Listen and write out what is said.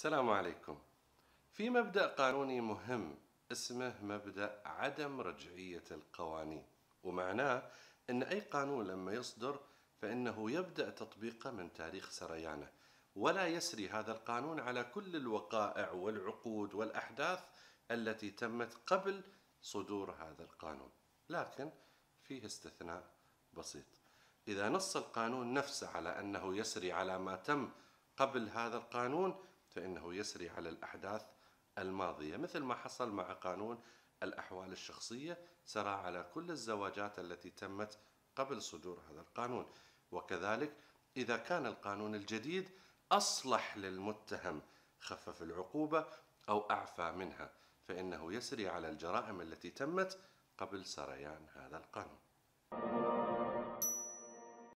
السلام عليكم في مبدا قانوني مهم اسمه مبدا عدم رجعيه القوانين ومعناه ان اي قانون لما يصدر فانه يبدا تطبيقه من تاريخ سريانه ولا يسري هذا القانون على كل الوقائع والعقود والاحداث التي تمت قبل صدور هذا القانون لكن فيه استثناء بسيط اذا نص القانون نفسه على انه يسري على ما تم قبل هذا القانون فإنه يسري على الأحداث الماضية مثل ما حصل مع قانون الأحوال الشخصية سرى على كل الزواجات التي تمت قبل صدور هذا القانون وكذلك إذا كان القانون الجديد أصلح للمتهم خفف العقوبة أو أعفى منها فإنه يسري على الجرائم التي تمت قبل سريان هذا القانون